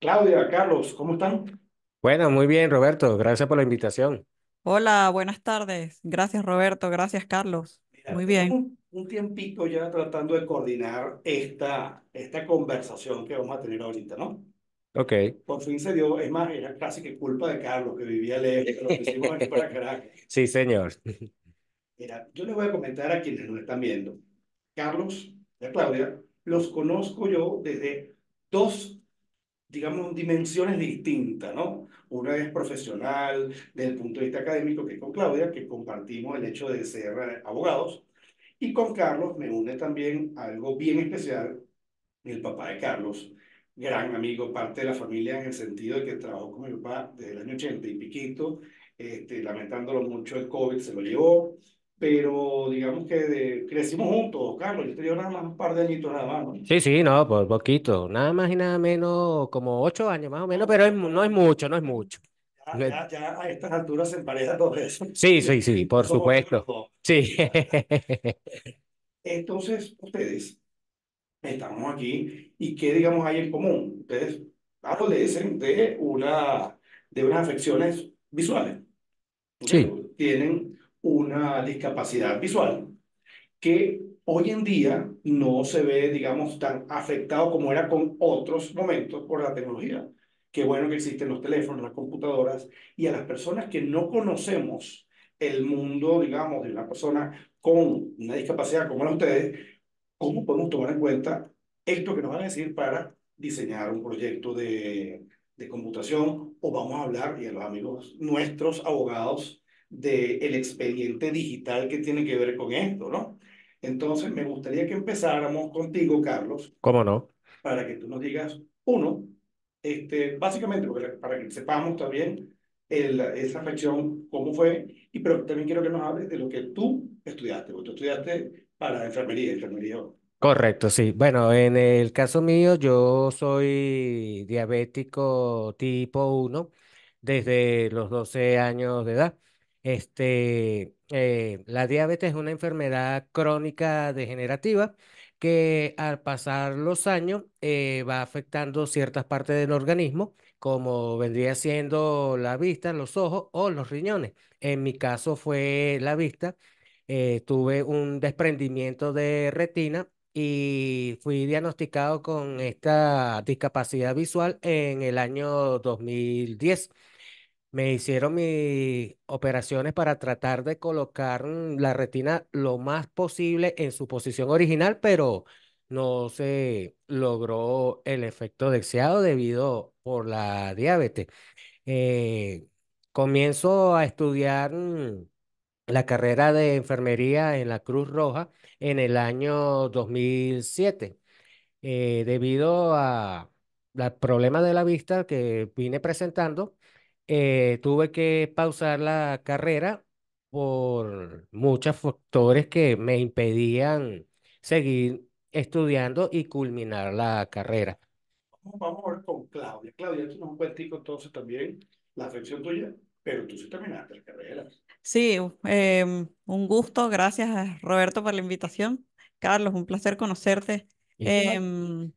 Claudia, Carlos, ¿cómo están? Bueno, muy bien, Roberto. Gracias por la invitación. Hola, buenas tardes. Gracias, Roberto. Gracias, Carlos. muy bien. Un, tiempito ya tratando de coordinar esta, esta conversación que vamos a tener ahorita, ¿no? Ok. Por fin se dio, es más, era casi que culpa de Carlos, que vivía lejos, Sí, señor. Mira, yo les voy a comentar a quienes nos están viendo. Carlos y Claudia los conozco yo desde dos digamos, dimensiones distintas, ¿no? Una es profesional, desde el punto de vista académico, que es con Claudia, que compartimos el hecho de ser eh, abogados, y con Carlos me une también algo bien especial, el papá de Carlos, gran amigo, parte de la familia en el sentido de que trabajó con mi papá desde el año 80 y piquito, este, lamentándolo mucho el COVID se lo llevó, pero digamos que crecimos juntos, Carlos, yo te nada más un par de añitos nada más, Sí, sí, no, por poquito, nada más y nada menos, como ocho años más o menos, pero no es mucho, no es mucho. Ya, a estas alturas se empareja todo eso. Sí, sí, sí, por supuesto. Sí. Entonces, ustedes estamos aquí y ¿qué, digamos, hay en común? Ustedes adolecen de, una, de unas afecciones visuales. Sí. Tienen una discapacidad visual, que hoy en día no se ve, digamos, tan afectado como era con otros momentos por la tecnología. Qué bueno que existen los teléfonos, las computadoras, y a las personas que no conocemos el mundo, digamos, de una persona con una discapacidad como la de ustedes, ¿cómo podemos tomar en cuenta esto que nos van a decir para diseñar un proyecto de, de computación? O vamos a hablar, y a los amigos nuestros abogados del expediente digital que tiene que ver con esto, ¿no? Entonces, me gustaría que empezáramos contigo, Carlos. ¿Cómo no? Para que tú nos digas, uno, este, básicamente, para que sepamos también el, esa afección cómo fue, y pero también quiero que nos hables de lo que tú estudiaste, porque tú estudiaste para enfermería, enfermería. Correcto, sí. Bueno, en el caso mío, yo soy diabético tipo 1 desde los 12 años de edad. Este, eh, la diabetes es una enfermedad crónica degenerativa que al pasar los años eh, va afectando ciertas partes del organismo, como vendría siendo la vista, los ojos o los riñones. En mi caso fue la vista. Eh, tuve un desprendimiento de retina y fui diagnosticado con esta discapacidad visual en el año 2010. Me hicieron mis operaciones para tratar de colocar mm, la retina lo más posible en su posición original, pero no se logró el efecto deseado debido por la diabetes. Eh, comienzo a estudiar mm, la carrera de enfermería en la Cruz Roja en el año 2007. Eh, debido a los problemas de la vista que vine presentando, eh, tuve que pausar la carrera por muchos factores que me impedían seguir estudiando y culminar la carrera. Vamos a ver con Claudia. Claudia, tú un cuentico entonces también la afección tuya, pero tú sí terminaste la carrera. Sí, em, un gusto. Gracias, Roberto, por la invitación. Carlos, un placer conocerte. Em,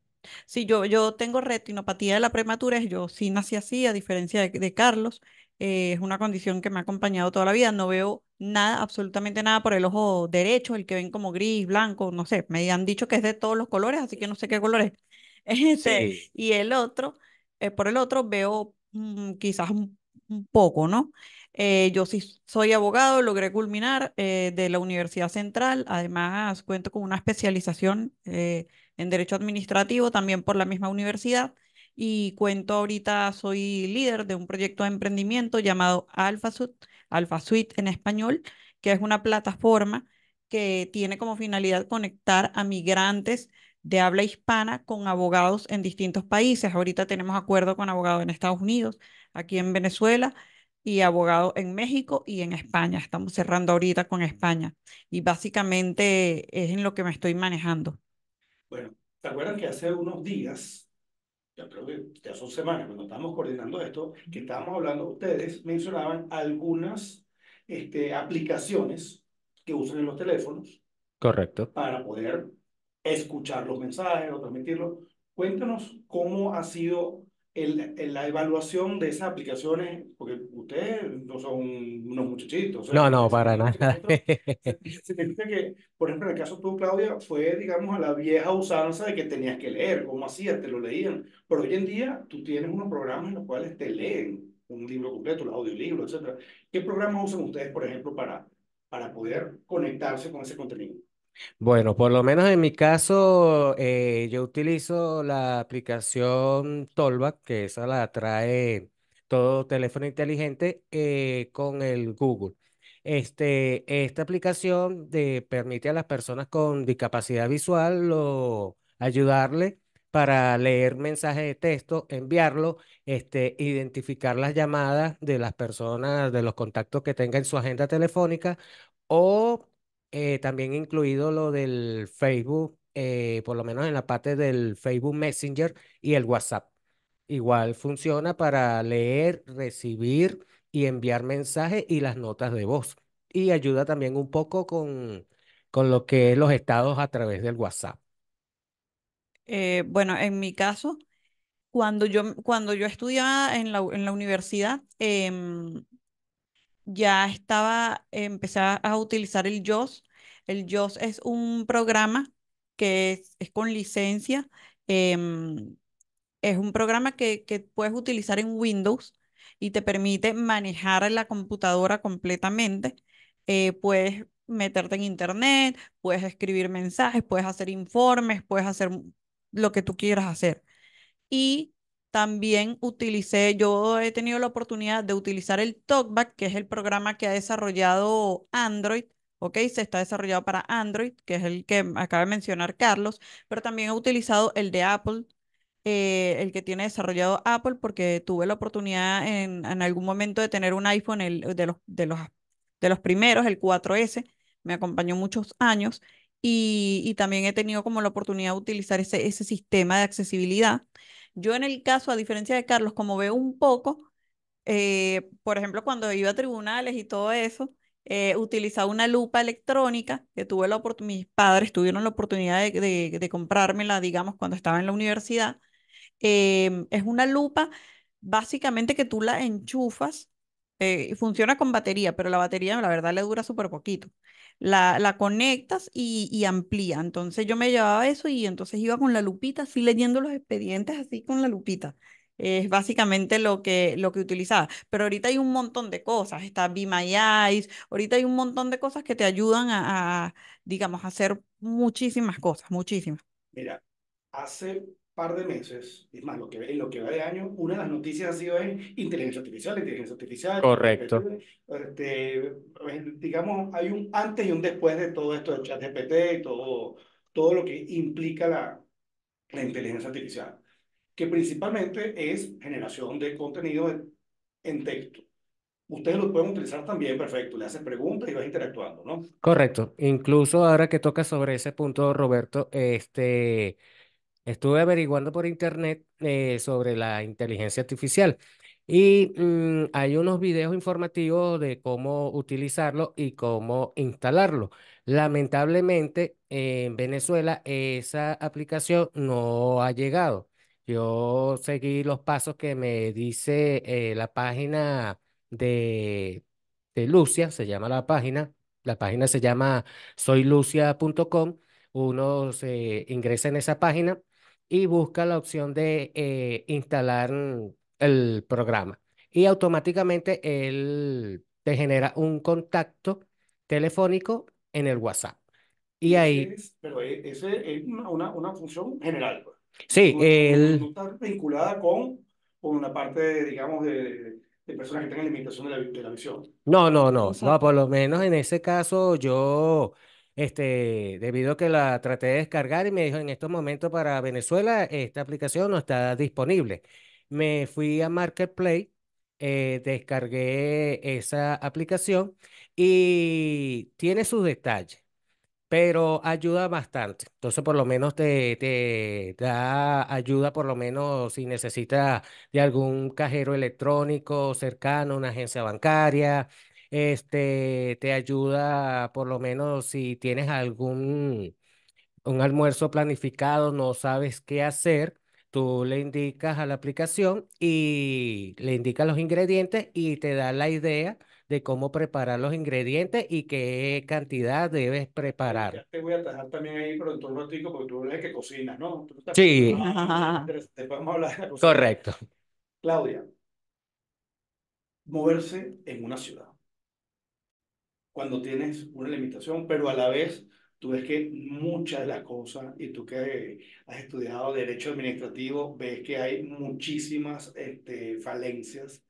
Sí, yo, yo tengo retinopatía de la prematura, yo sí nací así, a diferencia de, Carlos. Eh, es una condición que me ha acompañado toda la vida. No veo nada, absolutamente nada por el ojo derecho, el que ven como gris, blanco, no sé. Me han dicho que es de todos los colores, así que no sé qué color es. Este, y el otro, eh, por el otro veo mm, quizás un, poco, ¿no? Eh, yo sí soy abogado, logré culminar de la Universidad Central. Además, cuento con una especialización en Derecho Administrativo, también por la misma universidad. Y cuento ahorita, soy líder de un proyecto de emprendimiento llamado AlphaSuite, AlphaSuite en español, que es una plataforma que tiene como finalidad conectar a migrantes de habla hispana con abogados en distintos países. Ahorita tenemos acuerdo con abogados en Estados Unidos, aquí en Venezuela y abogados en México y en España. Estamos cerrando ahorita con España y básicamente es en lo que me estoy manejando. Bueno, ¿se acuerdan que hace unos días, ya creo que ya son semanas, cuando estábamos coordinando esto, que estábamos hablando, ustedes mencionaban algunas este, aplicaciones que usan en los teléfonos. Correcto. Para poder escuchar los mensajes o transmitirlos. Cuéntanos cómo ha sido el, la evaluación de esas aplicaciones, porque ustedes no son unos muchachitos. no, no, para nada. Se dice que, por ejemplo, en el caso tú, Claudia, fue, digamos, a la vieja usanza de que tenías que leer, cómo hacías, te lo leían. Pero hoy en día tú tienes unos programas en los cuales te leen un libro completo, los audiolibros, etc. ¿Qué programas usan ustedes, por ejemplo, para, para poder conectarse con ese contenido? Bueno, por lo menos en mi caso, eh, yo utilizo la aplicación Tolva, que esa la trae todo teléfono inteligente eh, con el Google. Este, esta aplicación de, permite a las personas con discapacidad visual lo, ayudarle para leer mensajes de texto, enviarlo, este, identificar las llamadas de las personas, de los contactos que tenga en su agenda telefónica o eh, también incluido lo del Facebook, eh, por lo menos en la parte del Facebook Messenger y el WhatsApp. Igual funciona para leer, recibir y enviar mensajes y las notas de voz. Y ayuda también un poco con, con lo que es los estados a través del WhatsApp. Eh, bueno, en mi caso, cuando yo, cuando yo estudiaba en la, universidad, em, ya estaba, empecé a utilizar el JOS. El JOS es un programa que es, con licencia. Em, es un programa que, puedes utilizar en Windows y te permite manejar la computadora completamente. Eh, puedes meterte en internet, puedes escribir mensajes, puedes hacer informes, puedes hacer lo que tú quieras hacer. Y también utilicé, yo he tenido la oportunidad de utilizar el TalkBack, que es el programa que ha desarrollado Android, ¿ok? Se está desarrollado para Android, que es el que acaba de mencionar Carlos, pero también he utilizado el de Apple, eh, el que tiene desarrollado Apple, porque tuve la oportunidad en, algún momento de tener un iPhone de, los, primeros, el 4S, me acompañó muchos años y, también he tenido como la oportunidad de utilizar ese, sistema de accesibilidad. Yo en el caso, a diferencia de Carlos, como veo un poco, eh, por ejemplo, cuando iba a tribunales y todo eso, eh, utilizaba una lupa electrónica que tuve la mis padres tuvieron la oportunidad de, comprármela, digamos, cuando estaba en la universidad. Em, es una lupa básicamente que tú la enchufas eh, y funciona con batería, pero la batería la verdad le dura súper poquito. La, la conectas y, amplía. Entonces yo me llevaba eso y entonces iba con la lupita, así leyendo los expedientes, así con la lupita. Es básicamente lo que, lo que utilizaba. Pero ahorita hay un montón de cosas. Está Be My Eyes. Ahorita hay un montón de cosas que te ayudan a, digamos, hacer muchísimas cosas, muchísimas. Mira, hace par de meses, es más, lo que, en lo que va de año, una de las noticias ha sido en inteligencia artificial, inteligencia artificial. Correcto. Este, este pues, digamos, hay un antes y un después de todo esto de ChatGPT y todo, todo lo que implica la, la inteligencia artificial, que principalmente es generación de contenido en texto. Ustedes lo pueden utilizar también, perfecto. Le haces preguntas y vas interactuando, ¿no? Correcto. Incluso ahora que toca sobre ese punto, Roberto, este estuve averiguando por internet eh, sobre la inteligencia artificial y mm, hay unos videos informativos de cómo utilizarlo y cómo instalarlo. Lamentablemente, en Venezuela esa aplicación no ha llegado. Yo seguí los pasos que me dice eh, la página de, de Lucia, se llama la página. La página se llama soylucia.com uno se ingresa en esa página y busca la opción de eh, instalar mm, el programa. Y automáticamente él te genera un contacto telefónico en el WhatsApp. Y ahí... Pero e, esa es una, función general. Pues. Sí, él. el... vinculada con, una parte, digamos, de, personas que tengan limitación de la, visión. No, no, no, no, por lo menos en ese caso yo este, debido a que la traté de descargar y me dijo en estos momentos para Venezuela esta aplicación no está disponible. Me fui a Marketplace, eh, descargué esa aplicación y tiene sus detalles, pero ayuda bastante. Entonces, por lo menos te, te da ayuda, por lo menos si necesitas de algún cajero electrónico cercano, una agencia bancaria, este, te ayuda, por lo menos si tienes algún un almuerzo planificado, no sabes qué hacer, tú le indicas a la aplicación y le indicas los ingredientes y te da la idea de cómo preparar los ingredientes y qué cantidad debes preparar. Ya te voy a atajar también ahí, pero en un ratito porque tú eres que cocinas, ¿no? sí. Te a hablar Correcto. Claudia, moverse en una ciudad cuando tienes una limitación, pero a la vez tú ves que muchas de las cosas, y tú que has estudiado derecho administrativo, ves que hay muchísimas este, falencias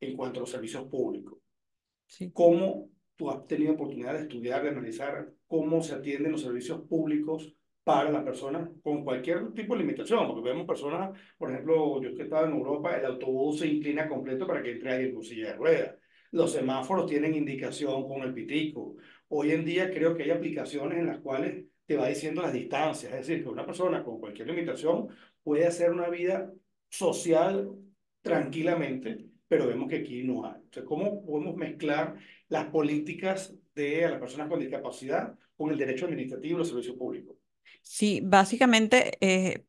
en cuanto a los servicios públicos. Sí. ¿Cómo tú has tenido oportunidad de estudiar, de analizar cómo se atienden los servicios públicos para la persona con cualquier tipo de limitación? Porque vemos personas, por ejemplo, yo que estaba en Europa, el autobús se inclina completo para que entre alguien en silla de ruedas los semáforos tienen indicación con el pitico. Hoy en día creo que hay aplicaciones en las cuales te va diciendo las distancias. Es decir, que una persona con cualquier limitación puede hacer una vida social tranquilamente, pero vemos que aquí no hay. Entonces, ¿cómo podemos mezclar las políticas de las personas con discapacidad con el derecho administrativo y servicio público Sí, básicamente eh,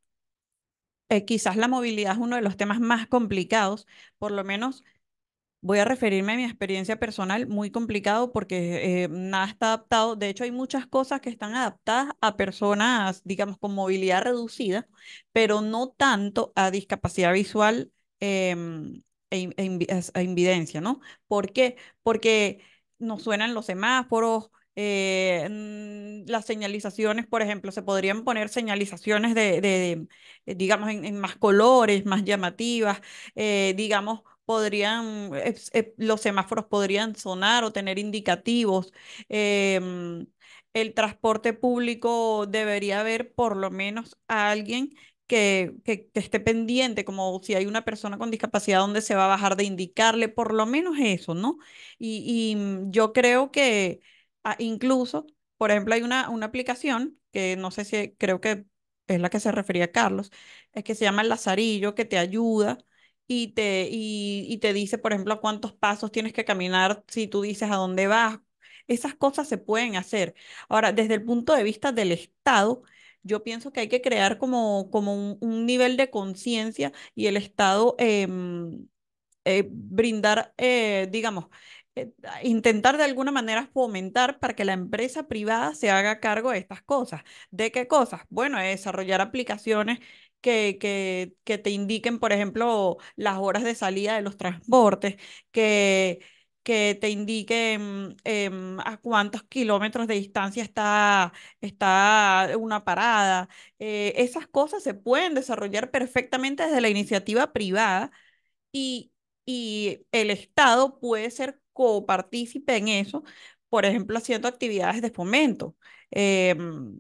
eh, quizás la movilidad es uno de los temas más complicados, por lo menos voy a referirme a mi experiencia personal, muy complicado porque eh, nada está adaptado. De hecho, hay muchas cosas que están adaptadas a personas, digamos, con movilidad reducida, pero no tanto a discapacidad visual em, e, e, e, invidencia, ¿no? ¿Por qué? Porque nos suenan los semáforos. Eh, las señalizaciones, por ejemplo, se podrían poner señalizaciones de, digamos, en, en, más colores, más llamativas, eh, digamos, podrían, los semáforos podrían sonar o tener indicativos. Em, el transporte público debería haber por lo menos a alguien que, que, esté pendiente, como si hay una persona con discapacidad donde se va a bajar, de indicarle por lo menos eso, ¿no? Y, mm, yo creo que ah, incluso, por ejemplo, hay una, una aplicación que no sé si creo que es la que se refería Carlos, es que se llama el Lazarillo, que te ayuda y te, y, te dice, por ejemplo, cuántos pasos tienes que caminar si tú dices a dónde vas. Esas cosas se pueden hacer. Ahora, desde el punto de vista del Estado, yo pienso que hay que crear como, como un, nivel de conciencia y el Estado em, eh, brindar, eh, digamos, eh, intentar de alguna manera fomentar para que la empresa privada se haga cargo de estas cosas. ¿De qué cosas? Bueno, desarrollar aplicaciones que, que, te indiquen, por ejemplo, las horas de salida de los transportes, que que te indiquen em, a cuántos kilómetros de distancia está, está una parada. Eh, esas cosas se pueden desarrollar perfectamente desde la iniciativa privada y, el Estado puede ser copartícipe en eso, por ejemplo, haciendo actividades de fomento. Em,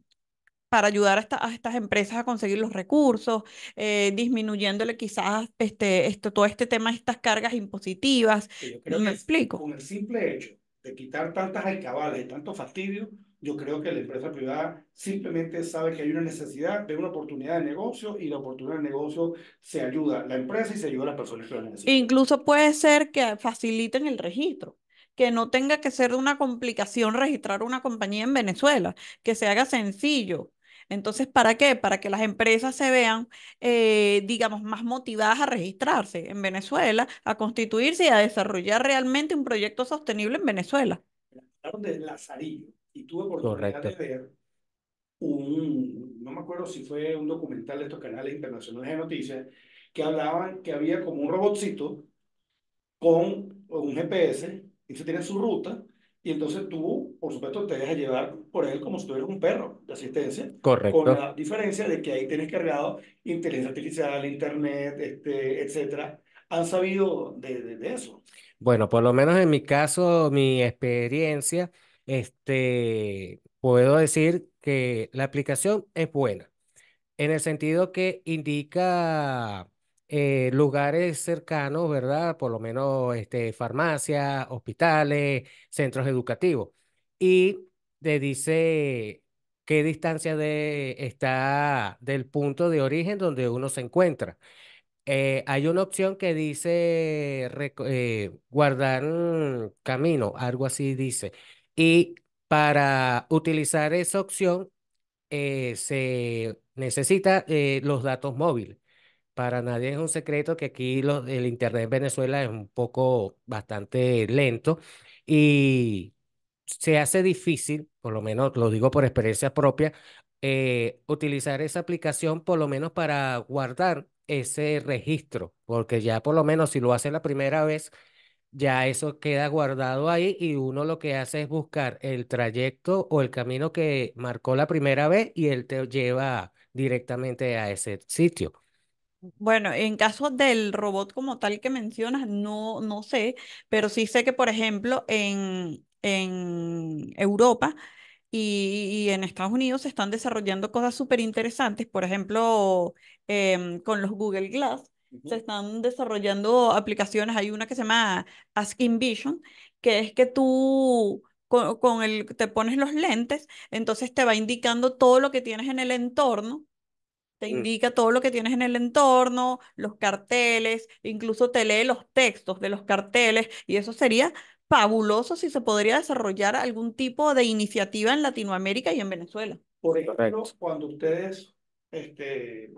para ayudar a, estas empresas a conseguir los recursos, eh, disminuyéndole quizás este, esto, todo este tema estas cargas impositivas. Yo ¿Me explico? Con el simple hecho de quitar tantas alcabales y tanto fastidio, yo creo que la empresa privada simplemente sabe que hay una necesidad, de una oportunidad de negocio y la oportunidad de negocio se ayuda a la empresa y se ayuda a las personas que lo necesitan. Incluso puede ser que faciliten el registro que no tenga que ser una complicación registrar una compañía en Venezuela, que se haga sencillo, entonces, ¿para qué? Para que las empresas se vean, eh, digamos, más motivadas a registrarse en Venezuela, a constituirse y a desarrollar realmente un proyecto sostenible en Venezuela. de Lazarillo y tuve oportunidad de ver un, no me acuerdo si fue un documental de estos canales internacionales de noticias, que hablaban que había como un robotcito con un GPS, y se tiene su ruta, y entonces tú, por supuesto, te dejas llevar por él como si tuvieras un perro de asistencia. Correcto. Con la diferencia de que ahí tienes cargado inteligencia artificial, internet, este, etcétera. ¿Han sabido de, eso? Bueno, por lo menos en mi caso, mi experiencia, este, puedo decir que la aplicación es buena, en el sentido que indica eh, lugares cercanos, ¿verdad? Por lo menos este, farmacias, hospitales, centros educativos. Y dice qué distancia de, está del punto de origen donde uno se encuentra. Eh, hay una opción que dice eh, guardar camino, algo así dice. Y para utilizar esa opción eh, se necesita los datos móviles. Para nadie es un secreto que aquí el Internet en Venezuela es un poco bastante lento y se hace difícil, por lo menos lo digo por experiencia propia, eh, utilizar esa aplicación por lo menos para guardar ese registro, porque ya por lo menos si lo hace la primera vez, ya eso queda guardado ahí y uno lo que hace es buscar el trayecto o el camino que marcó la primera vez y él te lleva directamente a ese sitio. Bueno, en caso del robot como tal que mencionas, no, no sé, pero sí sé que, por ejemplo, en, en Europa y, en Estados Unidos se están desarrollando cosas súper interesantes, por ejemplo, em, con los Google Glass. Se están desarrollando aplicaciones, hay una que se llama Ask Vision, que es que tú con, el, te pones los lentes, entonces te va indicando todo lo que tienes en el entorno, te mm. indica todo lo que tienes en el entorno, los carteles, incluso te lee los textos de los carteles, y eso sería fabuloso si se podría desarrollar algún tipo de iniciativa en Latinoamérica y en Venezuela. Por ejemplo, cuando ustedes, este,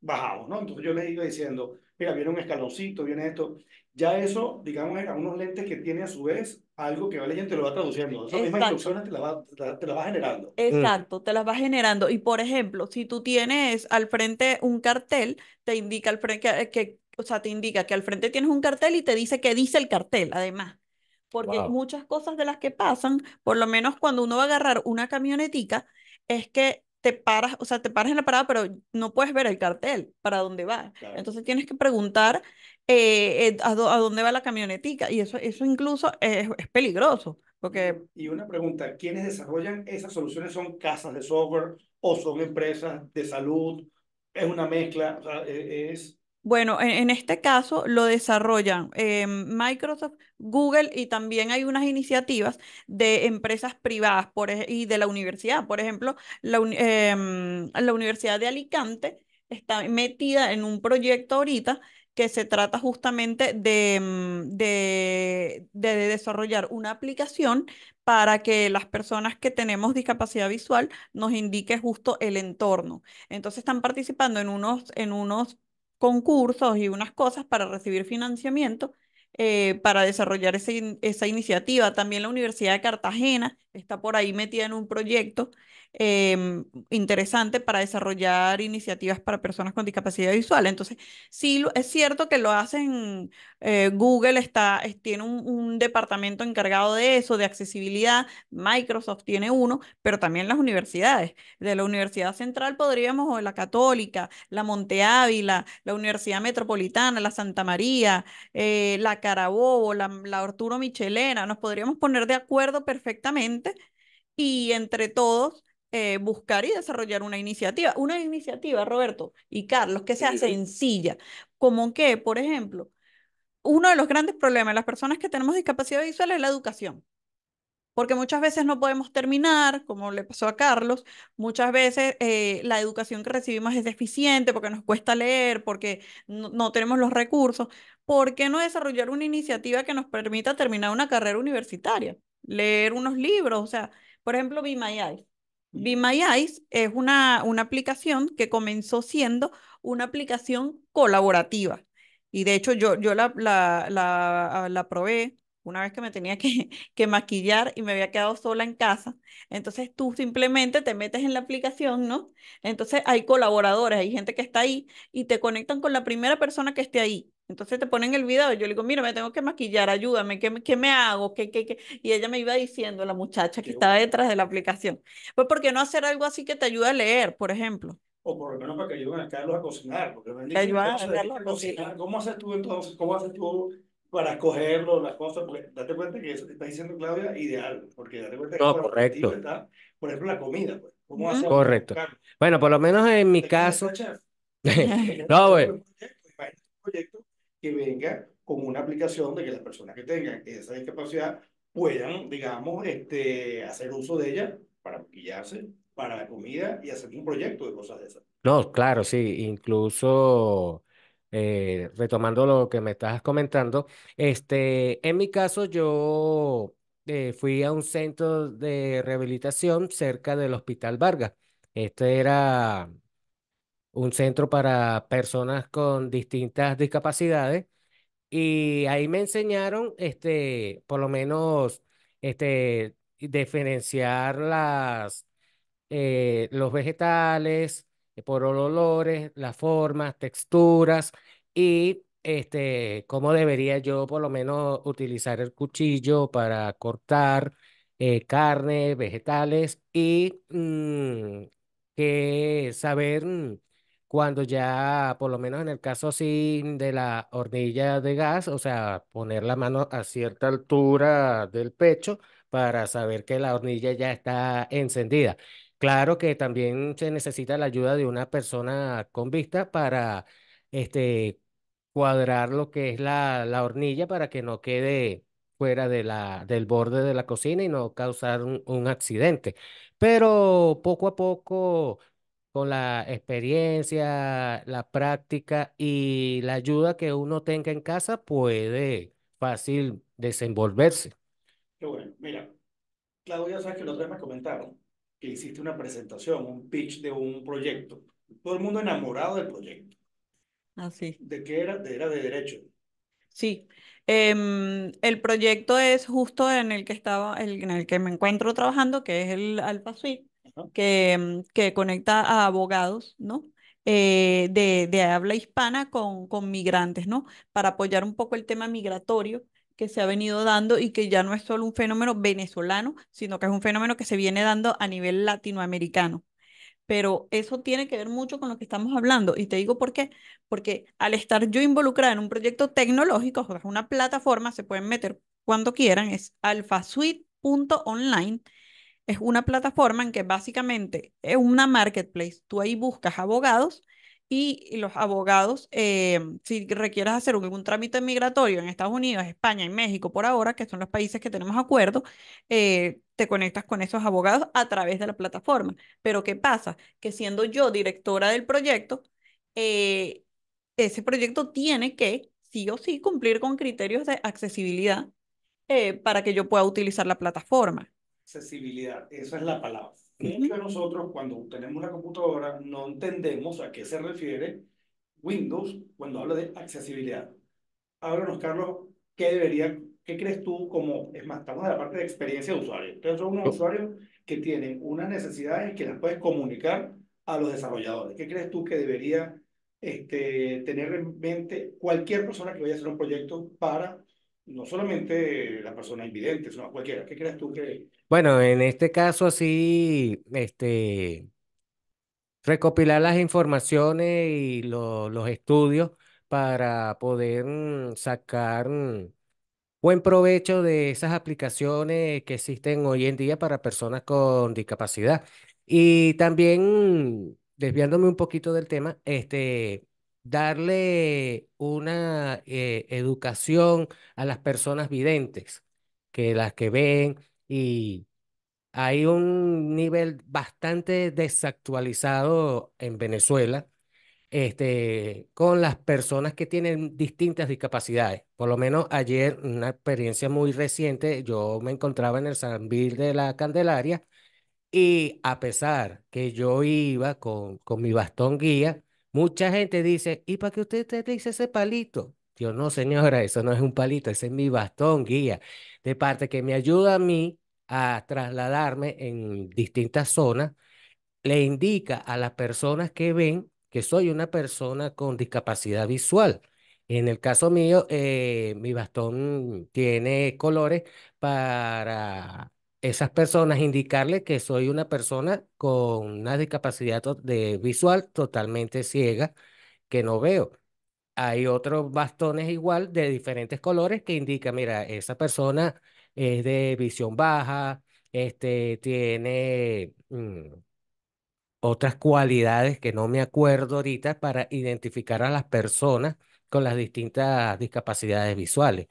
bajamos, ¿no? Entonces yo les iba diciendo, mira, viene un escaloncito, viene esto. Ya eso, digamos, a unos lentes que tiene a su vez algo que va leyendo te lo va traduciendo. Esas misma instrucciones te las va, te va generando. Exacto, te las va generando. Y por ejemplo, si tú tienes al frente un cartel, te indica al frente que, que, o sea, te indica que al frente tienes un cartel y te dice qué dice el cartel, además porque muchas cosas de las que pasan, por lo menos cuando uno va a agarrar una camionetica, es que te paras, o sea, te paras en la parada, pero no puedes ver el cartel para dónde va. Entonces tienes que preguntar eh, eh, a, dónde va la camionetica y eso, eso incluso es, peligroso. Porque... Y una pregunta, ¿quiénes desarrollan esas soluciones? ¿Son casas de software o son empresas de salud? ¿Es una mezcla? O e, es... Bueno, en, este caso lo desarrollan eh, Microsoft, Google y también hay unas iniciativas de empresas privadas y de la universidad. Por ejemplo, em, la, Universidad de Alicante está metida en un proyecto ahorita que se trata justamente mm, de, desarrollar una aplicación para que las personas que tenemos discapacidad visual nos indique justo el entorno. Entonces están participando en unos, en unos concursos y unas cosas para recibir financiamiento eh, para desarrollar esa iniciativa. También la Universidad de Cartagena está por ahí metida en un proyecto Em, interesante para desarrollar iniciativas para personas con discapacidad visual. Entonces, sí, es cierto que lo hacen, eh, Google está, tiene un, departamento encargado de eso, de accesibilidad, Microsoft tiene uno, pero también las universidades. De la Universidad Central podríamos, o la Católica, la Monte Ávila, la Universidad Metropolitana, la Santa María, eh, la Carabobo, la, la Arturo Michelena, nos podríamos poner de acuerdo perfectamente y entre todos eh, buscar y desarrollar una iniciativa. Una iniciativa, Roberto y Carlos, que sea sencilla, como que, por ejemplo, uno de los grandes problemas de las personas que tenemos discapacidad visual es la educación. Porque muchas veces no podemos terminar, como le pasó a Carlos, muchas veces eh, la educación que recibimos es deficiente porque nos cuesta leer, porque no, tenemos los recursos. ¿Por qué no desarrollar una iniciativa que nos permita terminar una carrera universitaria? Leer unos libros, o sea, por ejemplo, Be Be My Eyes es una, una aplicación que comenzó siendo una aplicación colaborativa. Y de hecho yo, yo la, la, probé una vez que me tenía que, que, maquillar y me había quedado sola en casa. Entonces tú simplemente te metes en la aplicación, ¿no? Entonces hay colaboradores, hay gente que está ahí y te conectan con la primera persona que esté ahí. Entonces te ponen el video, yo le digo, mira, me tengo que maquillar, ayúdame, ¿qué, qué me hago? ¿Qué, qué, qué? Y ella me iba diciendo, la muchacha que estaba detrás de la aplicación, pues ¿por qué no hacer algo así que te ayude a leer, por ejemplo? O por lo menos para que ayuden a Carlos a cocinar. Porque me a ¿Cómo haces tú entonces? ¿Cómo haces tú para cogerlo, las cosas? Porque date cuenta que eso que está diciendo Claudia, ideal, porque date cuenta que no, correcto. Está, por ejemplo, la comida. Pues. ¿Cómo haces correcto. Bueno, por lo menos en mi caso... Pues, no, güey. Proyecto, que venga con una aplicación de que las personas que tengan esa discapacidad puedan, digamos, este, hacer uso de ella para maquillarse, para la comida y hacer un proyecto de cosas de esas. No, claro, sí, incluso eh, retomando lo que me estás comentando, este, en mi caso yo eh, fui a un centro de rehabilitación cerca del Hospital Vargas. Este era un centro para personas con distintas discapacidades. Y ahí me enseñaron, este, por lo menos, este, diferenciar las, eh, los vegetales eh, por olores, las formas, texturas y este, cómo debería yo por lo menos utilizar el cuchillo para cortar eh, carne, vegetales y mm, que saber mm, cuando ya, por lo menos en el caso así de la hornilla de gas, o sea, poner la mano a cierta altura del pecho para saber que la hornilla ya está encendida. Claro que también se necesita la ayuda de una persona con vista para este, cuadrar lo que es la, hornilla para que no quede fuera de la, del borde de la cocina y no causar un accidente. Pero poco a poco con la experiencia, la práctica y la ayuda que uno tenga en casa puede fácil desenvolverse. Qué bueno. Mira, Claudia, sabes que los demás me comentaron que hiciste una presentación, un pitch de un proyecto. Todo el mundo enamorado del proyecto. Así. Ah, ¿De qué era? De, era de derecho. Sí. Em, el proyecto es justo en el que estaba, el, en el que me encuentro trabajando, que es el Alpha Mm, que, conecta a abogados, ¿no? Eh, de, habla hispana con, migrantes, ¿no? Para apoyar un poco el tema migratorio que se ha venido dando y que ya no es solo un fenómeno venezolano, sino que es un fenómeno que se viene dando a nivel latinoamericano. Pero eso tiene que ver mucho con lo que estamos hablando. Y te digo por qué. Porque al estar yo involucrada en un proyecto tecnológico, una plataforma, se pueden meter cuando quieran, es alfasuite.online es una plataforma en que básicamente es una marketplace. Tú ahí buscas abogados y los abogados, eh, si requieres hacer un trámite migratorio en Estados Unidos, España y México por ahora, que son los países que tenemos acuerdo, eh, te conectas con esos abogados a través de la plataforma. Pero ¿qué pasa? Que siendo yo directora del proyecto, eh, ese proyecto tiene que, sí o sí, cumplir con criterios de accesibilidad para que yo pueda utilizar la plataforma. Accesibilidad, esa es la palabra. Muchos de nosotros cuando tenemos la computadora no entendemos a qué se refiere Windows cuando habla de accesibilidad. Háblanos, Carlos, ¿qué debería, qué crees tú como, es más, estamos en la parte de experiencia de usuario. Entonces son unos oh. usuarios que tienen unas necesidades que las puedes comunicar a los desarrolladores. ¿Qué crees tú que debería este, tener en mente cualquier persona que vaya a hacer un proyecto para no solamente la persona invidente, sino cualquiera. ¿Qué crees tú que...? Bueno, en este caso así, este, recopilar las informaciones y los estudios para poder mm, sacar mm, buen provecho de esas aplicaciones que existen hoy en día para personas con discapacidad. Y también, mm, desviándome un poquito del tema, este, darle una eh, educación a las personas videntes, que las que ven y hay un nivel bastante desactualizado en Venezuela este, con las personas que tienen distintas discapacidades. Por lo menos ayer, una experiencia muy reciente, yo me encontraba en el San de la Candelaria y a pesar que yo iba con mi bastón guía, Mucha gente dice, ¿y para qué usted te dice ese palito? Yo no, señora, eso no es un palito, ese es mi bastón guía, de parte que me ayuda a mí a trasladarme en distintas zonas, le indica a las personas que ven que soy una persona con discapacidad visual. En el caso mío, eh, mi bastón tiene colores para esas personas, indicarle que soy una persona con una discapacidad de visual totalmente ciega, que no veo. Hay otros bastones igual de diferentes colores que indican, mira, esa persona es de visión baja, este, tiene mm, otras cualidades que no me acuerdo ahorita para identificar a las personas con las distintas discapacidades visuales.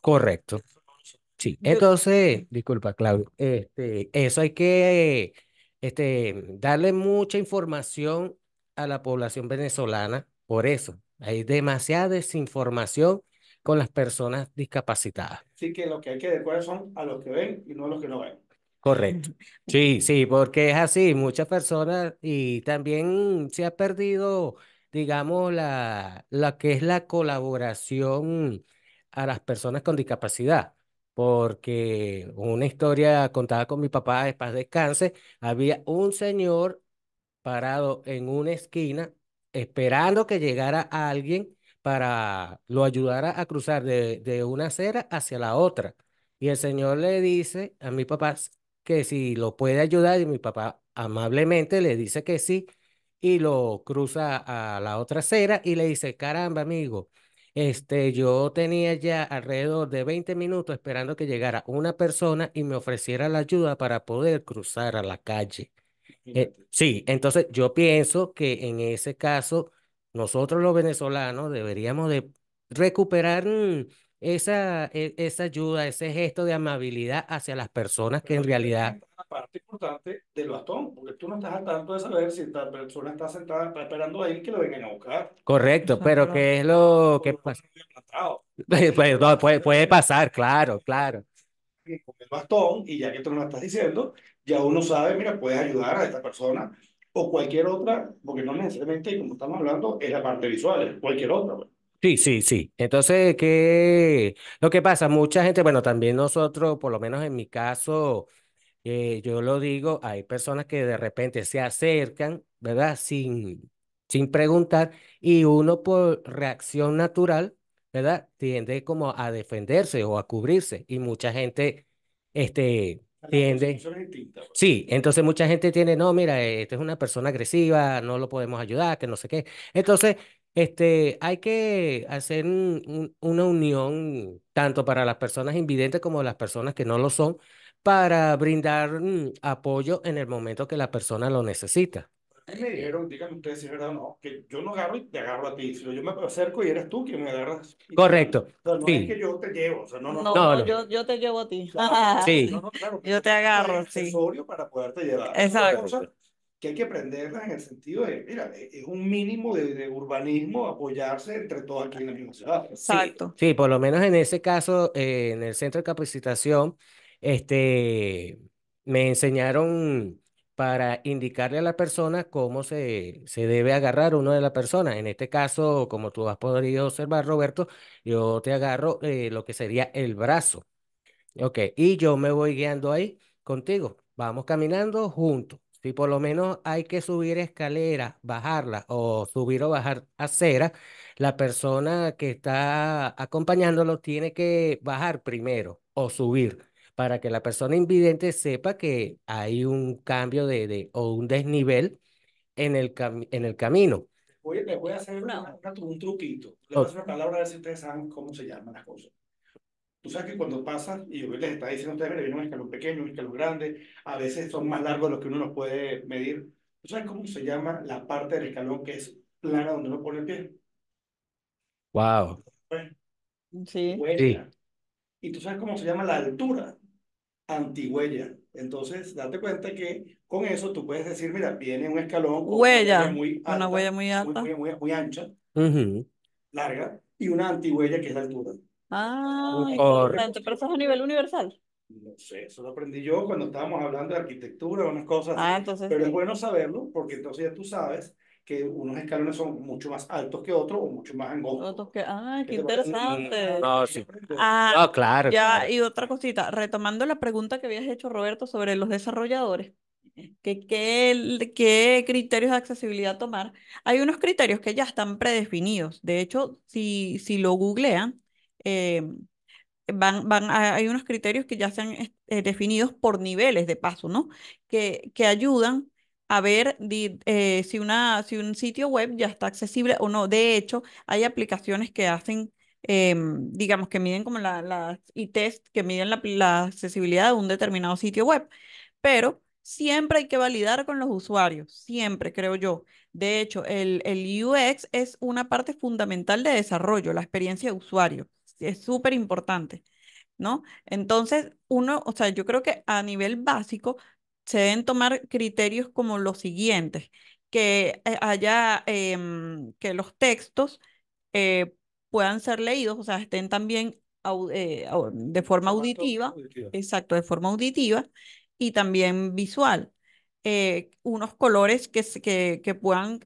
Correcto. Sí, entonces, disculpa, Claudio, este, eso hay que este, darle mucha información a la población venezolana, por eso hay demasiada desinformación con las personas discapacitadas. Así que lo que hay que acuerdo son a los que ven y no a los que no ven. Correcto. Sí, sí, porque es así, muchas personas y también se ha perdido, digamos, la, la que es la colaboración a las personas con discapacidad porque una historia contada con mi papá, de paz descanse, había un señor parado en una esquina esperando que llegara alguien para lo ayudara a cruzar de, de una acera hacia la otra. Y el señor le dice a mi papá que si lo puede ayudar y mi papá amablemente le dice que sí y lo cruza a la otra acera y le dice, caramba amigo, este, yo tenía ya alrededor de 20 minutos esperando que llegara una persona y me ofreciera la ayuda para poder cruzar a la calle. Eh, sí, entonces yo pienso que en ese caso nosotros los venezolanos deberíamos de recuperar mm, esa, e, esa ayuda, ese gesto de amabilidad hacia las personas que en realidad... la parte importante del bastón, porque tú no estás al tanto de saber si esta persona está sentada, está esperando ahí que lo vengan a buscar. Correcto, pero ¿qué es lo que pasa? Pues, pues, puede, puede pasar, claro, claro. Con el bastón, y ya que tú lo estás diciendo, ya uno sabe, mira, puedes ayudar a esta persona o cualquier otra, porque no necesariamente, como estamos hablando, es la parte visual, es cualquier otra. Pues. Sí, sí, sí. Entonces, ¿qué? Lo que pasa, mucha gente, bueno, también nosotros, por lo menos en mi caso, eh, yo lo digo, hay personas que de repente se acercan, ¿verdad? Sin, sin preguntar y uno por reacción natural, ¿verdad? Tiende como a defenderse o a cubrirse y mucha gente, este, ah, tiende. Pues. Sí, entonces mucha gente tiene, no, mira, esta es una persona agresiva, no lo podemos ayudar, que no sé qué. Entonces, este, hay que hacer una unión tanto para las personas invidentes como las personas que no lo son para brindar mm, apoyo en el momento que la persona lo necesita. Me dijeron, díganme ustedes si es verdad o no, que yo no agarro y te agarro a ti, sino yo me acerco y eres tú quien me agarras. Correcto. no es que yo te llevo, o sea, no, no, no, yo, yo, te llevo a ti. sí. yo te agarro, sí. accesorio para poderte llevar. Exacto que hay que aprenderla en el sentido de, mira, e, es un mínimo de, urbanismo apoyarse entre todos aquí en la misma ciudad. Exacto. Sí, por lo menos en ese caso, eh, en el centro de capacitación, este, me enseñaron para indicarle a la persona cómo se, se debe agarrar uno de la persona. En este caso, como tú has podido observar, Roberto, yo te agarro eh, lo que sería el brazo. Ok, y yo me voy guiando ahí contigo. Vamos caminando juntos y por lo menos hay que subir escalera, bajarla o subir o bajar acera, la persona que está acompañándolo tiene que bajar primero o subir para que la persona invidente sepa que hay un cambio de, o un desnivel en el, en el camino. Oye, les voy a hacer un truquito. Les voy a hacer una palabra a ver si ustedes saben cómo se llaman las cosas. Tú sabes que cuando pasas, y yo les estaba diciendo a ustedes, viene un escalón pequeño, un escalón grande, a veces son más largos de los que uno no puede medir. ¿Tú sabes cómo se llama la parte del escalón que es plana donde uno pone el pie? Wow. Pues, sí. Y tú sabes cómo se llama la altura antihuella. Entonces, date cuenta que con eso tú puedes decir, mira, viene un escalón. Huella. Una, muy una huella muy alta. Muy, ancha, larga, y una antihuella que es la altura. Ah, importante, pero eso es a nivel universal. No sé, eso lo aprendí yo cuando estábamos hablando de arquitectura o unas cosas. Ah, entonces pero es bueno saberlo porque entonces ya tú sabes que unos escalones son mucho más altos que otros o mucho más angostos. Que... Mm, mm, ah, qué interesante. sí. Ah, claro. Ya, y otra cosita, retomando la pregunta que habías hecho, Roberto, sobre los desarrolladores. ¿Qué, qué, qué criterios de accesibilidad tomar? Hay unos criterios que ya están predefinidos. De hecho, si, si lo googlean, eh, van, van hay unos criterios que ya se eh, definidos por niveles de paso, ¿no? Que, que ayudan a ver eh, si, una, si un sitio web ya está accesible o no. De hecho, hay aplicaciones que hacen, digamos, que miden como las la, test que miden la, la accesibilidad de un determinado sitio web, pero siempre hay que validar con los usuarios, siempre, creo yo. De hecho, el, el UX es una parte fundamental de desarrollo, la experiencia de usuario es súper importante, ¿no? Entonces, uno, o sea, yo creo que a nivel básico se deben tomar criterios como los siguientes, que eh, haya, em, que los textos eh, puedan ser leídos, o sea, estén también eh, de forma auditiva, exacto, de forma auditiva y también visual. unos colores que, que, puedan,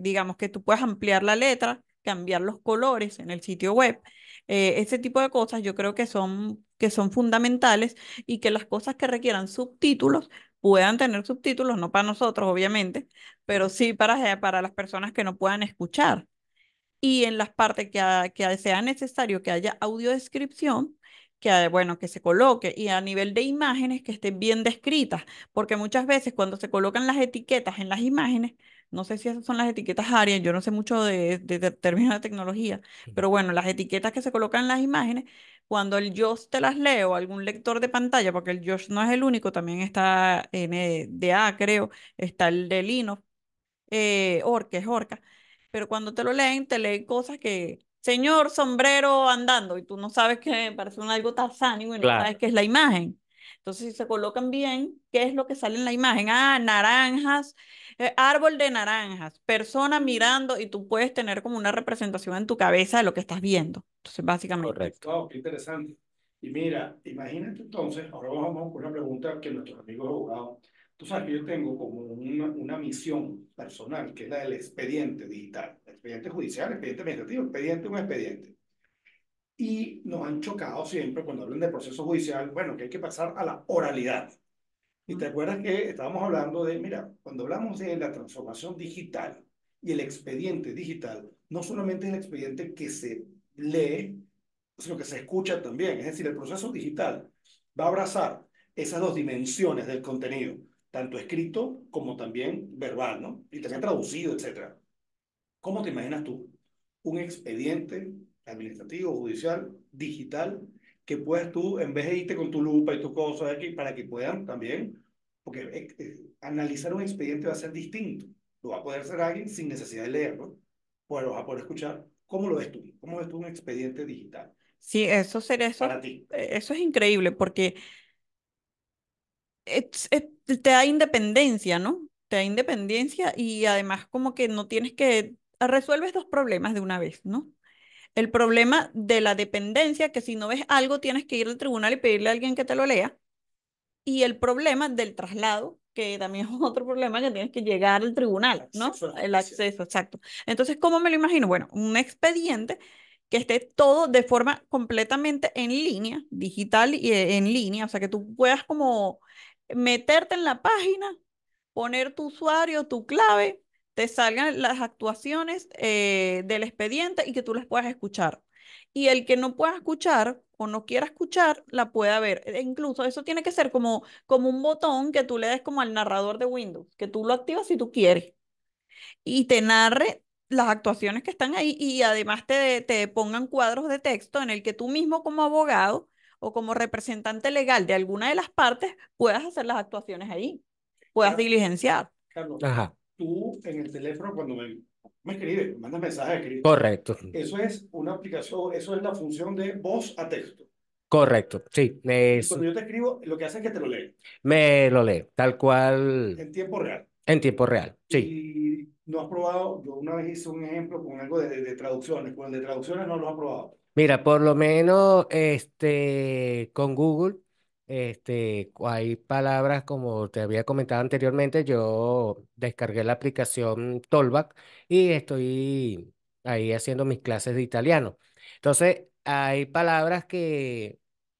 digamos, que tú puedas ampliar la letra, cambiar los colores en el sitio web eh, ese tipo de cosas yo creo que son, que son fundamentales y que las cosas que requieran subtítulos puedan tener subtítulos, no para nosotros obviamente, pero sí para, eh, para las personas que no puedan escuchar. Y en las partes que, que sea necesario que haya audiodescripción, que, eh, bueno, que se coloque y a nivel de imágenes que estén bien descritas, porque muchas veces cuando se colocan las etiquetas en las imágenes, no sé si esas son las etiquetas Arian, yo no sé mucho de, de, términos de tecnología, pero bueno, las etiquetas que se colocan en las imágenes, cuando el yo te las leo, algún lector de pantalla, porque el Josh no es el único, también está NDA, creo, está el de Lino eh, Orca, es Orca, pero cuando te lo leen, te leen cosas que, señor sombrero andando, y tú no sabes que parece un algo tazánico y no sabes que es la imagen. Entonces, si se colocan bien, ¿qué es lo que sale en la imagen? Ah, naranjas, eh, árbol de naranjas, persona mirando y tú puedes tener como una representación en tu cabeza de lo que estás viendo. Entonces, básicamente. Correcto. qué interesante. Y mira, imagínate entonces, ahora vamos con una pregunta que nuestros amigos abogados, tú sabes que yo tengo como una, una, misión personal, que es la del expediente digital, expediente judicial, expediente administrativo, expediente, un expediente. Y nos han chocado siempre cuando hablan de proceso judicial, bueno, que hay que pasar a la oralidad. Y te acuerdas que estábamos hablando de, mira, cuando hablamos de la transformación digital y el expediente digital, no solamente es el expediente que se lee, sino que se escucha también. Es decir, el proceso digital va a abrazar esas dos dimensiones del contenido, tanto escrito como también verbal, ¿no? Y también traducido, etc. ¿Cómo te imaginas tú un expediente administrativo, judicial, digital, que puedas tú, en vez de irte con tu lupa y tus cosas, para que puedan también, porque eh, eh, analizar un expediente va a ser distinto. Lo va a poder hacer alguien sin necesidad de leerlo, pero pues vas a poder escuchar. ¿Cómo lo ves tú? ¿Cómo ves tú un expediente digital? Sí, eso sería eso. Para ti. Eh, eso es increíble porque te da independencia, ¿no? Te da independencia y además como que no tienes que resuelves dos problemas de una vez, ¿no? el problema de la dependencia, que si no ves algo tienes que ir al tribunal y pedirle a alguien que te lo lea, y el problema del traslado, que también es otro problema que tienes que llegar al tribunal, ¿no? El acceso, exacto. Entonces, ¿cómo me lo imagino? Bueno, un expediente que esté todo de forma completamente en línea, digital y eh, en línea, o sea, que tú puedas como meterte en la página, poner tu usuario, tu clave, te salgan las actuaciones eh, del expediente y que tú las puedas escuchar. Y el que no pueda escuchar o no quiera escuchar, la pueda ver. E, incluso eso tiene que ser como, como un botón que tú le des como al narrador de Windows, que tú lo activas si tú quieres. Y te narre las actuaciones que están ahí y además te, te pongan cuadros de texto en el que tú mismo como abogado o como representante legal de alguna de las partes puedas hacer las actuaciones ahí, puedas diligenciar. Ajá tú en el teléfono cuando me, me escribes, me mandas mensajes Correcto. Eso es una aplicación, eso es la función de voz a texto. Correcto, sí. Cuando yo te escribo, lo que hace es que te lo lee. Me lo lee, tal cual. En tiempo real. En tiempo real, sí. Y no has probado, yo una vez hice un ejemplo con algo de, traducciones, con el de traducciones no lo has probado. Mira, por lo menos este, con Google este, hay palabras, como te había comentado anteriormente, yo descargué la aplicación Tollback y estoy ahí haciendo mis clases de italiano. Entonces, hay palabras que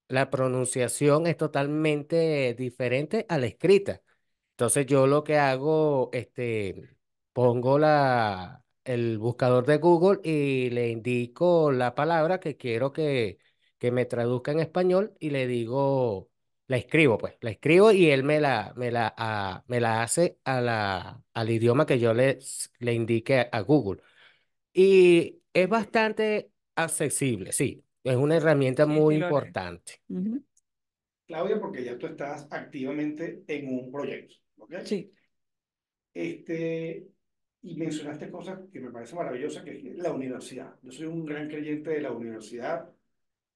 la pronunciación es totalmente diferente a la escrita. Entonces, yo lo que hago, este, pongo la, el buscador de Google y le indico la palabra que quiero que, que me traduzca en español y le digo la escribo, pues, la escribo y él me la, me la, ah, me la hace a la, al idioma que yo le, le indique a, Google. Y es bastante accesible, sí, es una herramienta muy importante. Claudia, porque ya tú estás activamente en un proyecto, ¿ok? Sí. Este, y mencionaste cosas que me parecen maravillosas, que es la universidad. Yo soy un gran creyente de la universidad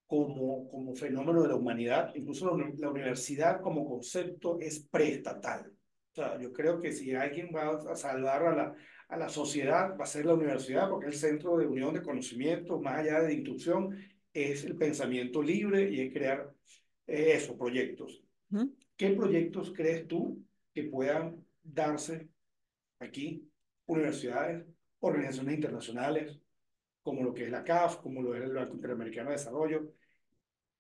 como, como fenómeno de la humanidad, incluso la, universidad como concepto es preestatal. O sea, yo creo que si alguien va a salvar a la, a la sociedad va a ser la universidad, porque es el centro de unión de conocimiento, más allá de instrucción, es el pensamiento libre y es crear eh, esos proyectos. ¿Qué proyectos crees tú que puedan darse aquí? Universidades, organizaciones internacionales, como lo que es la CAF, como lo es el Banco Interamericano de Desarrollo,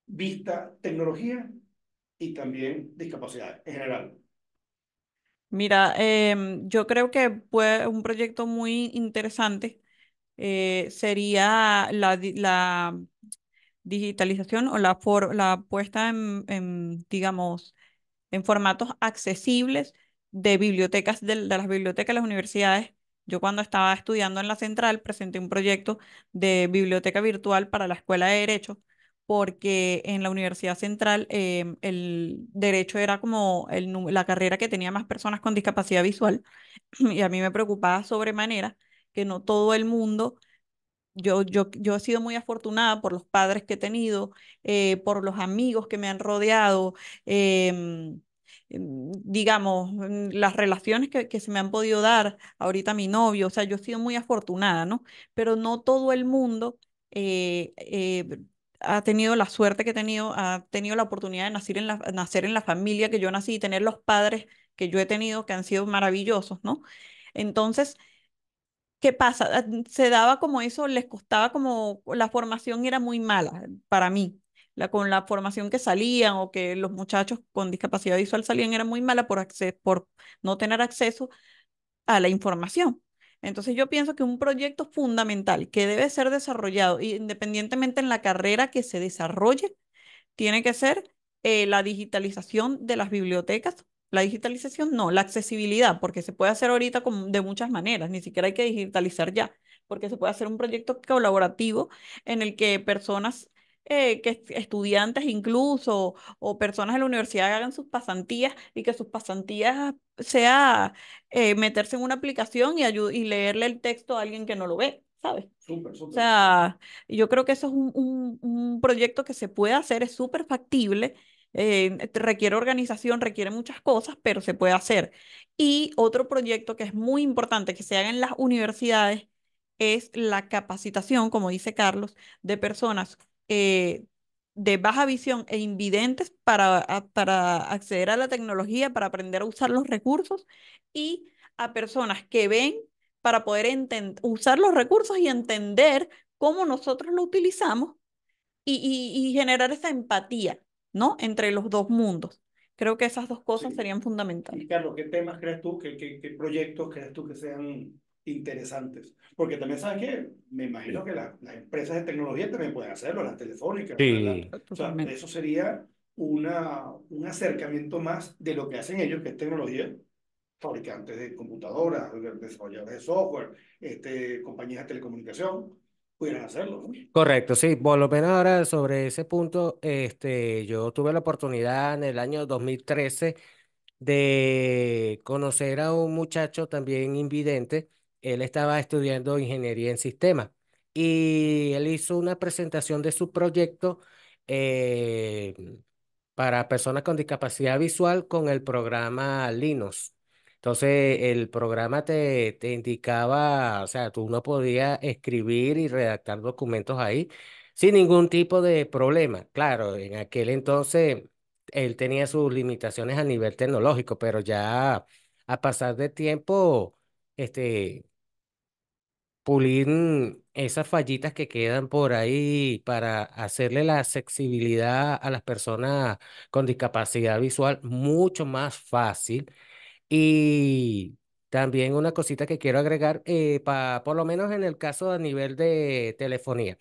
vista, tecnología y también discapacidad en general. Mira, em, yo creo que un proyecto muy interesante eh, sería la, la, digitalización o la, la puesta en, digamos, en formatos accesibles de bibliotecas, de las bibliotecas de las universidades. Yo cuando estaba estudiando en la central presenté un proyecto de biblioteca virtual para la Escuela de Derecho porque en la Universidad Central em, el derecho era como la carrera que tenía más personas con discapacidad visual y a mí me preocupaba sobremanera que no todo el mundo, yo, yo, yo he sido muy afortunada por los padres que he tenido, eh, por los amigos que me han rodeado. Em, em, digamos, mm, las relaciones que, que, se me han podido dar ahorita mi novio, o sea, yo he sido muy afortunada, ¿no? Pero no todo el mundo eh, eh, ha tenido la suerte que he tenido, ha tenido la oportunidad de nacer en la, nacer en la familia que yo nací y tener los padres que yo he tenido que han sido maravillosos, ¿no? Entonces, ¿qué pasa? Ah, mm, se daba como eso, les costaba como la formación era muy mala para mí. La, con la formación que salían o que los muchachos con discapacidad visual salían era muy mala por, por no tener acceso a la información. Entonces yo pienso que un proyecto fundamental que debe ser desarrollado, independientemente en la carrera que se desarrolle, tiene que ser eh, la digitalización de las bibliotecas. La digitalización no, la accesibilidad, porque se puede hacer ahorita de muchas maneras, ni siquiera hay que digitalizar ya, porque se puede hacer un proyecto colaborativo en el que personas eh, que estudiantes incluso o personas de la universidad hagan sus pasantías y que sus pasantías sea eh, meterse en una aplicación y, y leerle el texto a alguien que no lo ve. ¿sabes? O sea, yo creo que eso es un, un, proyecto que se puede hacer, es súper factible, eh, requiere organización, requiere muchas cosas, pero se puede hacer. Y otro proyecto que es muy importante que se haga en las universidades es la capacitación, como dice Carlos, de personas eh, de baja visión e invidentes para, para acceder a la tecnología, para aprender a usar los recursos y a personas que ven para poder usar los recursos y entender cómo nosotros lo utilizamos y, generar esa empatía, ¿no? Entre los dos mundos. Creo que esas dos cosas serían fundamentales. Carlos, ¿qué temas crees tú, qué, qué proyectos crees tú que sean interesantes. Porque también, ¿sabes qué? Me imagino que las empresas de tecnología también pueden hacerlo, las telefónicas. eso sería una, un acercamiento más de lo que hacen ellos, que es tecnología, fabricantes de computadoras, desarrolladores de software, este, compañías de telecomunicación, pudieran hacerlo. Correcto, sí. Por lo menos ahora sobre ese punto, este, yo tuve la oportunidad en el año 2013 de conocer a un muchacho también invidente él estaba estudiando ingeniería en sistemas y él hizo una presentación de su proyecto eh, para personas con discapacidad visual con el programa Linux. Entonces, el programa te, te indicaba, o sea, tú no podías escribir y redactar documentos ahí sin ningún tipo de problema. Claro, en aquel entonces él tenía sus limitaciones a nivel tecnológico, pero ya a pasar de tiempo, este, pulir esas fallitas que quedan por ahí para hacerle la accesibilidad a las personas con discapacidad visual mucho más fácil. Y también una cosita que quiero agregar, eh, por lo menos en el caso a nivel de telefonía.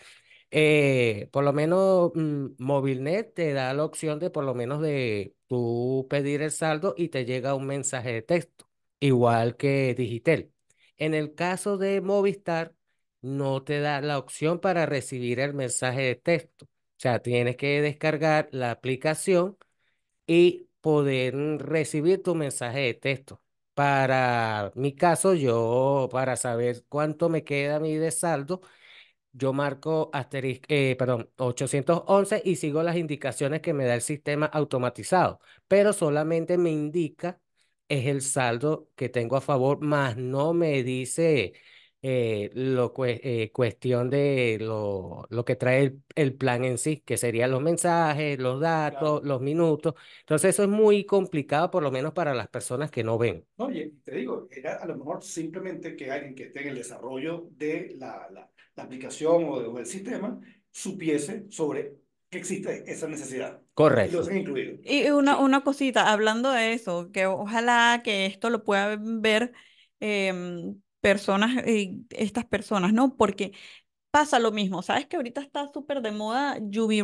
Eh, por lo menos mm, Movilnet te da la opción de por lo menos de tú pedir el saldo y te llega un mensaje de texto, igual que Digitel. En el caso de Movistar, no te da la opción para recibir el mensaje de texto. O sea, tienes que descargar la aplicación y poder mm, recibir tu mensaje de texto. Para mi caso, yo, para saber cuánto me queda a mí de saldo, yo marco eh, perdón, 811 y sigo las indicaciones que me da el sistema automatizado, pero solamente me indica es el saldo que tengo a favor, más no me dice eh, lo eh, cuestión de lo, lo que trae el, el, plan en sí, que serían los mensajes, los datos, los minutos. Entonces eso es muy complicado, por lo menos para las personas que no ven. Oye, te digo, era a lo mejor simplemente que alguien que esté en el desarrollo de la, la, aplicación o, de, o del sistema supiese sobre que existe esa necesidad. Correcto. Los Y una, una cosita, hablando de eso, que ojalá que esto lo puedan ver em, personas, estas personas, ¿no? Porque pasa lo mismo, ¿sabes que ahorita está súper de moda Yubi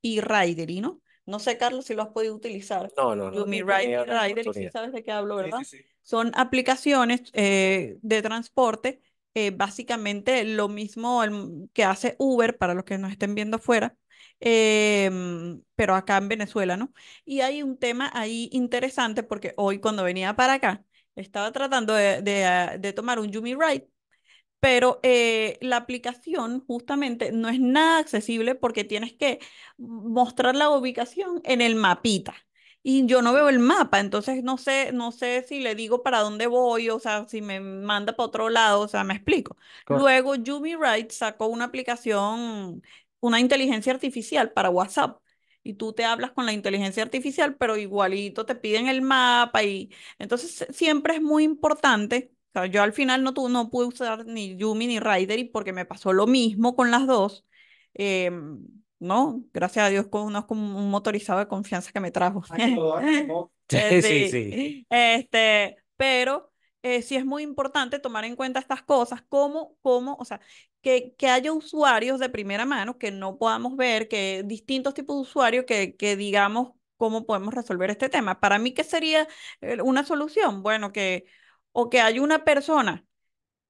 y Ridery, ¿no? No sé, Carlos, si lo has podido utilizar. No, no, no. y Ridery, sabes de qué hablo, ¿verdad? Son aplicaciones eh, de transporte, eh, básicamente lo mismo que hace Uber, para los que nos estén viendo afuera, Em, pero acá en Venezuela, ¿no? Y hay un tema ahí interesante porque hoy cuando venía para acá, estaba tratando de, tomar un Yumi Ride, pero eh, la aplicación justamente no es nada accesible porque tienes que mostrar la ubicación en el mapita y yo no veo el mapa, entonces no sé, no sé si le digo para dónde voy, o sea, si me manda para otro lado, o sea, me explico. Luego Yumi Ride sacó una aplicación una inteligencia artificial para WhatsApp y tú te hablas con la inteligencia artificial, pero igualito te piden el mapa y entonces siempre es muy importante. yo al final no, no pude usar ni Yumi ni Rider porque me pasó lo mismo con las dos. Em, no, gracias a Dios con un motorizado de confianza que me trajo. Ah, sí, sí, sí. Este, pero eh, sí es muy importante tomar en cuenta estas cosas, cómo cómo o sea, que, que, haya usuarios de primera mano que no podamos ver, que distintos tipos de usuarios que, digamos cómo podemos resolver este tema. Para mí, ¿qué sería una solución? Bueno, que o que haya una persona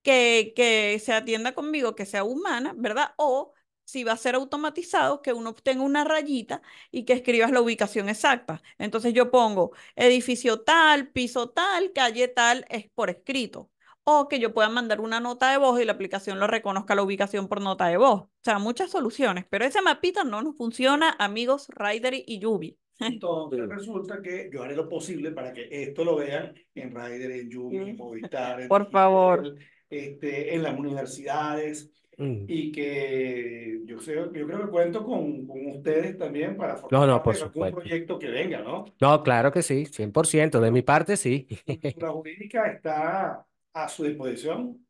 que, que se atienda conmigo, que sea humana, ¿verdad? O si va a ser automatizado, que uno obtenga una rayita y que escribas la ubicación exacta. Entonces yo pongo edificio tal, piso tal, calle tal, es por escrito o que yo pueda mandar una nota de voz y la aplicación lo reconozca la ubicación por nota de voz. O sea, muchas soluciones, pero ese mapita no nos funciona, amigos Rider y Yubi. Entonces resulta que yo haré lo posible para que esto lo vean en Rider, en Yubi, en Movistar. por favor. Este, en las universidades mm. y que yo, sé, creo que cuento con, con ustedes también para formar proyecto que venga, ¿no? No, claro que sí, 100%, de mi parte sí. La jurídica está a su disposición.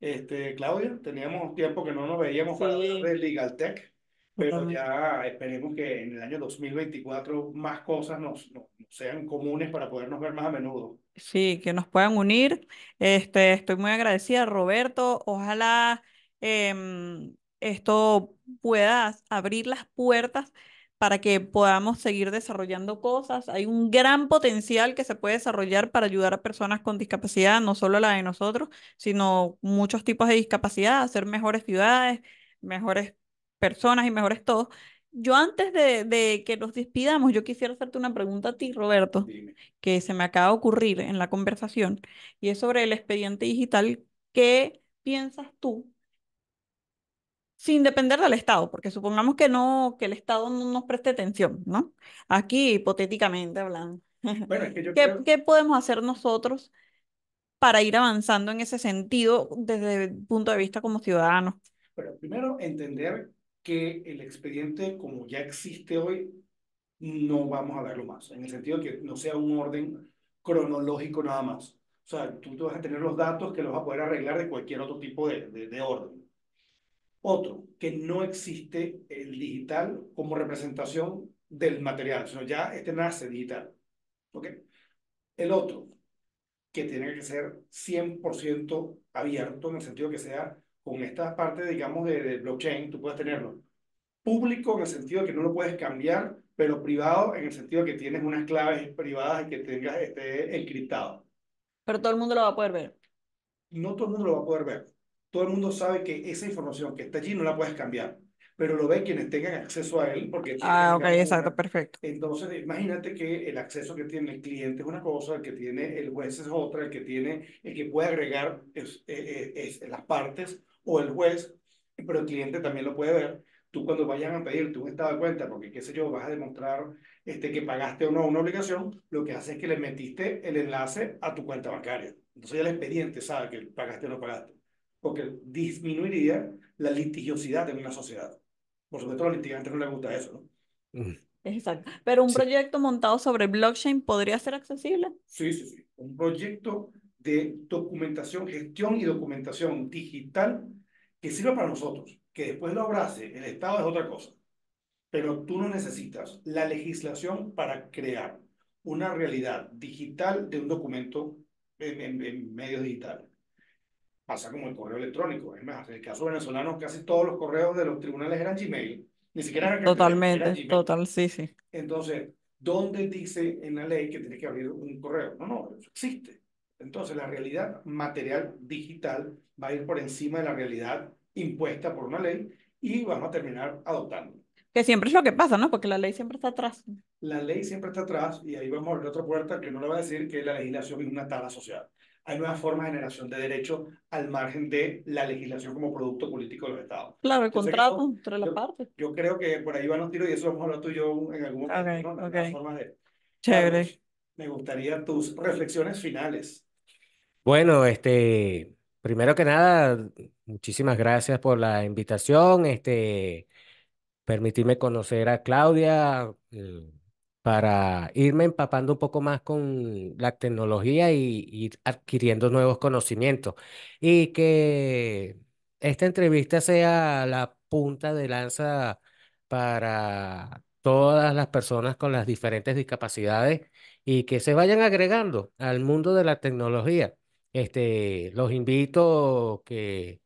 Este, Claudia, teníamos tiempo que no nos veíamos para hablar de Legal Tech, pero ya esperemos que en el año 2024 más cosas nos, sean comunes para podernos ver más a menudo. Sí, que nos puedan unir. Este, estoy muy agradecida, Roberto. Ojalá em, esto pueda abrir las puertas para que podamos seguir desarrollando cosas. Hay un gran potencial que se puede desarrollar para ayudar a personas con discapacidad, no solo la de nosotros, sino muchos tipos de discapacidad, hacer mejores ciudades, mejores personas y mejores todos. Yo antes de, que nos despidamos, yo quisiera hacerte una pregunta a ti, Roberto, que se me acaba de ocurrir en la conversación, y es sobre el expediente digital. ¿Qué piensas tú sin depender del Estado, porque supongamos que no, que el Estado no nos preste atención, ¿no? Aquí, hipotéticamente hablando. ¿Qué, ¿Qué podemos hacer nosotros para ir avanzando en ese sentido desde el punto de vista como ciudadanos? Bueno, primero entender que el expediente como ya existe hoy no vamos a verlo más, en el sentido de que no sea un orden cronológico nada más. O sea, tú, tú vas a tener los datos que los vas a poder arreglar de cualquier otro tipo de orden. Otro, que no existe el digital como representación del material, sino ya este nace digital. El otro, que tiene que ser 100% abierto en el sentido que sea con esta parte, digamos, de, blockchain, tú puedes tenerlo público en el sentido que no lo puedes cambiar, pero privado en el sentido que tienes unas claves privadas y que tengas este encriptado. Pero todo el mundo lo va a poder ver. No todo el mundo lo va a poder ver todo el mundo sabe que esa información que está allí no la puedes cambiar, pero lo ve quienes tengan acceso a él. Porque ah, ok, exacto, perfecto. Entonces, imagínate que el acceso que tiene el cliente es una cosa, el que tiene el juez es otra, el que tiene, el que puede agregar es, eh, eh, las partes o el juez, pero el cliente también lo puede ver. Tú cuando vayan a pedir tu estado de cuenta, porque qué sé yo, vas a demostrar este, que pagaste o no una obligación, lo que hace es que le metiste el enlace a tu cuenta bancaria. Entonces ya el expediente sabe que pagaste o no pagaste porque disminuiría la litigiosidad en una sociedad. Por supuesto, a los litigantes no les gusta eso, ¿no? Exacto. Pero un proyecto montado sobre blockchain podría ser accesible. Sí, sí, sí. Un proyecto de documentación, gestión y documentación digital que sirva para nosotros. Que después lo abrace el Estado es otra cosa. Pero tú no necesitas la legislación para crear una realidad digital de un documento en, en medios digitales pasa como el correo electrónico. Es más, en el caso venezolano, casi todos los correos de los tribunales eran Gmail. Ni siquiera eran Totalmente, total, sí, sí. Entonces, ¿dónde dice en la ley que tienes que abrir un correo? No, no, eso existe. Entonces, la realidad material digital va a ir por encima de la realidad impuesta por una ley y vamos a terminar adoptando. Que siempre es lo que pasa, ¿no? Porque la ley siempre está atrás. La ley siempre está atrás y ahí vamos a abrir otra puerta que no le va a decir que la legislación es una tala social hay nuevas formas de generación de derechos al margen de la legislación como producto político de los estados. Claro, el contrato entre las partes. Yo creo que por ahí van los tiros y eso vamos a hablar tú y yo en algún momento. de... Chévere. me gustaría tus reflexiones finales. Bueno, este, primero que nada, muchísimas gracias por la invitación, este, permitirme conocer a Claudia, para irme empapando un poco más con la tecnología y ir adquiriendo nuevos conocimientos. Y que esta entrevista sea la punta de lanza para todas las personas con las diferentes discapacidades y que se vayan agregando al mundo de la tecnología. Este, los invito que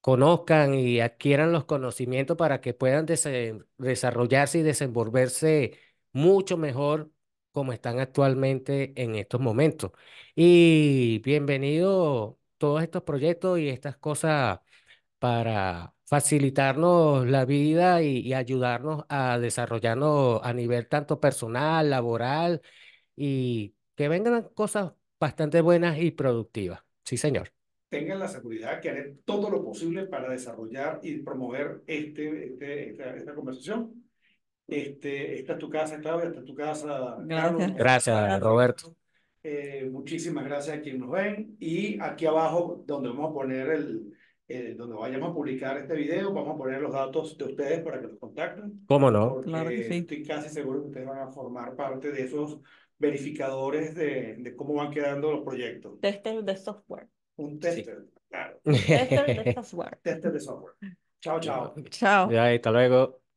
conozcan y adquieran los conocimientos para que puedan desarrollarse y desenvolverse mucho mejor como están actualmente en estos momentos. Y bienvenido todos estos proyectos y estas cosas para facilitarnos la vida y, ayudarnos a desarrollarnos a nivel tanto personal, laboral y que vengan cosas bastante buenas y productivas. Sí, señor. Tengan la seguridad que haré todo lo posible para desarrollar y promover este, este esta, esta conversación este, esta es tu casa, Claudia, esta es tu casa. Gracias, gracias Roberto. Eh, muchísimas gracias a quienes nos ven. Y aquí abajo, donde vamos a poner el, eh, donde vayamos a publicar este video, vamos a poner los datos de ustedes para que nos contacten. ¿Cómo no? Claro que sí. Estoy casi seguro que ustedes van a formar parte de esos verificadores de, cómo van quedando los proyectos. Tester de software. Un tester, claro. Tester de software. Tester de software. Chao, chao. Chao. Ya, hasta luego.